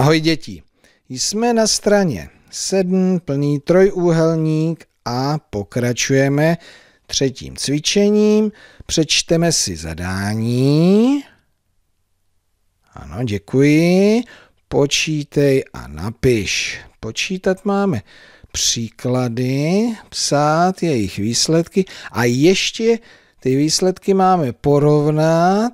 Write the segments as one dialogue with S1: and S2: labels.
S1: Ahoj děti, jsme na straně 7, plný trojúhelník a pokračujeme třetím cvičením. Přečteme si zadání. Ano, děkuji. Počítej a napiš. Počítat máme příklady, psát jejich výsledky a ještě ty výsledky máme porovnat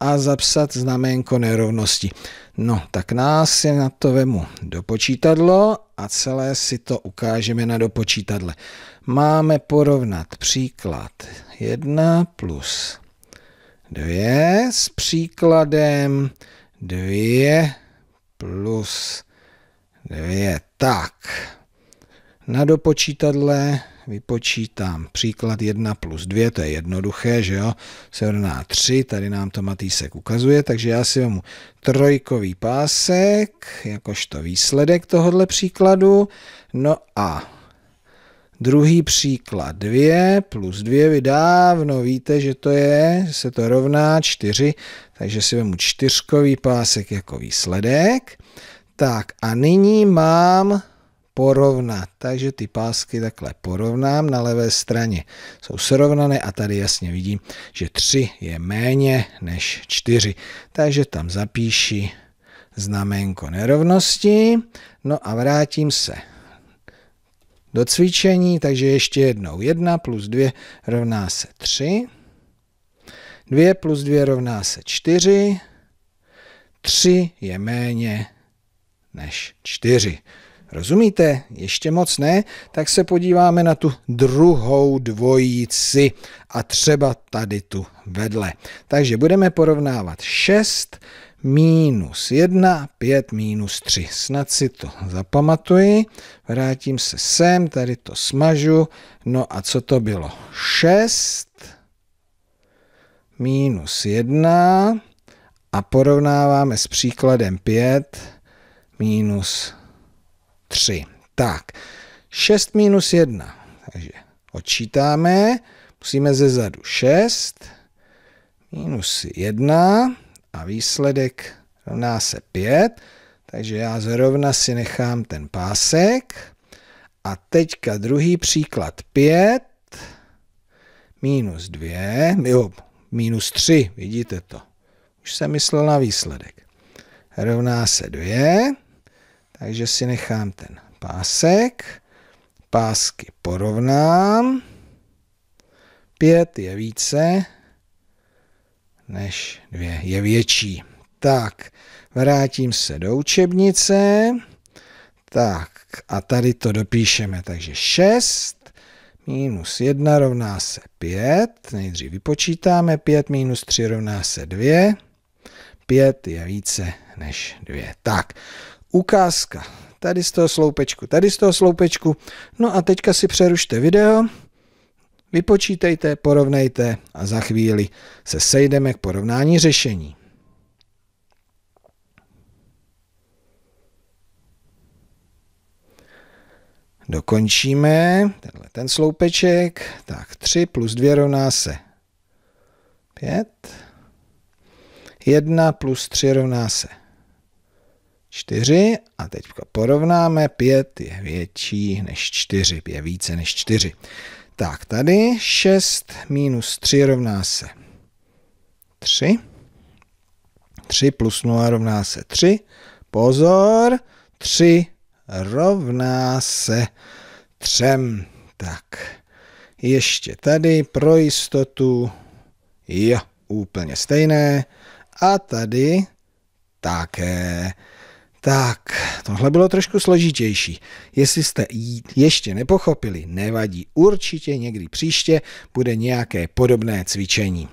S1: a zapsat znaménko nerovnosti. No, tak nás si na to vemu dopočítadlo a celé si to ukážeme na dopočítadle. Máme porovnat příklad 1 plus 2 s příkladem 2 plus 2. Tak, na dopočítadle vypočítám příklad 1 plus 2, to je jednoduché, že jo, se rovná 3, tady nám to Matýsek ukazuje, takže já si vezmu trojkový pásek, jakožto výsledek tohohle příkladu, no a druhý příklad 2 plus 2, vy dávno víte, že to je, že se to rovná 4, takže si vezmu čtyřkový pásek jako výsledek, tak a nyní mám porovnat. Takže ty pásky takhle porovnám. Na levé straně jsou srovnané a tady jasně vidím, že 3 je méně než 4. Takže tam zapíši znamenko nerovnosti. No a vrátím se do cvičení, takže ještě jednou 1 plus 2 rovná se 3. 2 plus 2 rovná se 4. 3 je méně než 4. Rozumíte? Ještě moc ne? Tak se podíváme na tu druhou dvojici a třeba tady tu vedle. Takže budeme porovnávat 6 minus 1, 5 minus 3. Snad si to zapamatuji. Vrátím se sem, tady to smažu. No a co to bylo? 6 minus 1 a porovnáváme s příkladem 5 minus 3. 3. Tak, 6 minus 1, takže odčítáme, musíme ze zadu 6 minus 1 a výsledek rovná se 5, takže já zrovna si nechám ten pásek a teďka druhý příklad 5 minus 2, jo, minus 3, vidíte to. Už jsem myslel na výsledek. Rovná se 2 takže si nechám ten pásek, pásky porovnám, pět je více než dvě, je větší. Tak, vrátím se do učebnice, tak a tady to dopíšeme, takže 6 minus 1 rovná se 5, nejdřív vypočítáme, 5 minus 3 rovná se 2, 5 je více než 2. Tak, ukázka. Tady z toho sloupečku, tady z toho sloupečku. No a teďka si přerušte video, vypočítejte, porovnejte a za chvíli se sejdeme k porovnání řešení. Dokončíme tenhle ten sloupeček. Tak 3 plus 2 rovná se 5. 1 plus 3 rovná se 4 a teď porovnáme, 5 je větší než 4, je více než 4. Tak tady 6 minus 3 rovná se 3. 3 plus 0 rovná se 3. Pozor, 3 rovná se 3. Tak, ještě tady pro jistotu, jo, úplně stejné. A tady také. Tak, tohle bylo trošku složitější. Jestli jste ji ještě nepochopili, nevadí, určitě někdy příště bude nějaké podobné cvičení.